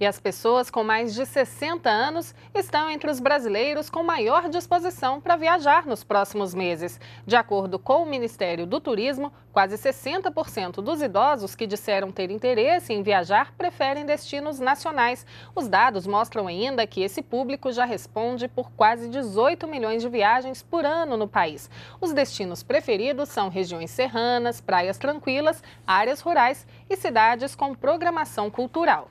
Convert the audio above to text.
E as pessoas com mais de 60 anos estão entre os brasileiros com maior disposição para viajar nos próximos meses. De acordo com o Ministério do Turismo, quase 60% dos idosos que disseram ter interesse em viajar preferem destinos nacionais. Os dados mostram ainda que esse público já responde por quase 18 milhões de viagens por ano no país. Os destinos preferidos são regiões serranas, praias tranquilas, áreas rurais e cidades com programação cultural.